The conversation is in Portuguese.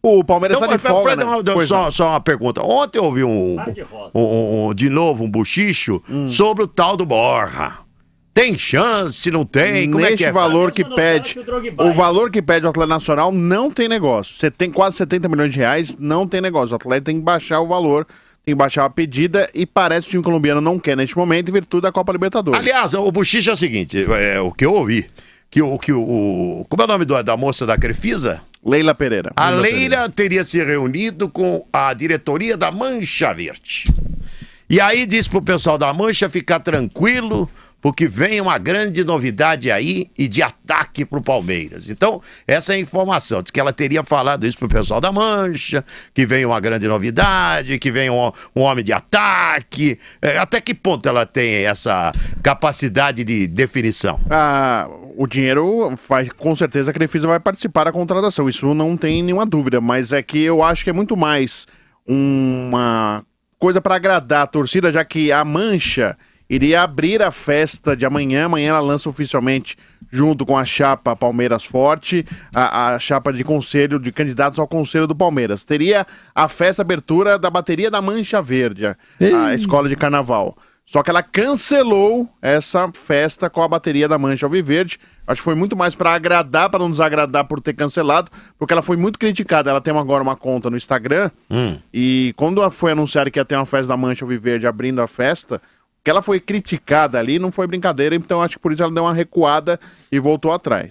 O Palmeiras então, tá de folga, né? uma, só, é. só, uma pergunta. Ontem eu ouvi tá um, um, um de novo um buchicho hum. sobre o tal do Borra. Tem chance, não tem? Como é Neste é que é? valor que pede, o, valor que pede o Atlético Nacional não tem negócio. Você tem quase 70 milhões de reais, não tem negócio. O Atlético tem que baixar o valor tem que baixar a pedida e parece que o time colombiano não quer neste momento em virtude da Copa Libertadores. Aliás, o bochicho é o seguinte, é o que eu ouvi, que o que o, como é o nome do, da moça da Crefisa? Leila Pereira. A Leila, Leila teria se reunido com a diretoria da Mancha Verde. E aí disse pro pessoal da Mancha ficar tranquilo, porque vem uma grande novidade aí e de ataque pro Palmeiras. Então, essa é a informação. Diz que ela teria falado isso pro pessoal da Mancha, que vem uma grande novidade, que vem um, um homem de ataque. É, até que ponto ela tem essa capacidade de definição? Ah, o dinheiro faz, com certeza a Crefisa vai participar da contratação, isso não tem nenhuma dúvida, mas é que eu acho que é muito mais uma coisa para agradar a torcida, já que a Mancha iria abrir a festa de amanhã. Amanhã ela lança oficialmente, junto com a chapa Palmeiras Forte, a, a, chapa de conselho, de candidatos ao conselho do Palmeiras. Teria a festa abertura da bateria da Mancha Verde, Ei. a escola de carnaval. Só que ela cancelou essa festa com a bateria da Mancha Alviverde. Acho que foi muito mais para agradar, para não desagradar por ter cancelado, porque ela foi muito criticada. Ela tem agora uma conta no Instagram hum. e quando foi anunciado que ia ter uma festa da Mancha Alviverde abrindo a festa, que ela foi criticada ali, não foi brincadeira, então acho que por isso ela deu uma recuada e voltou atrás.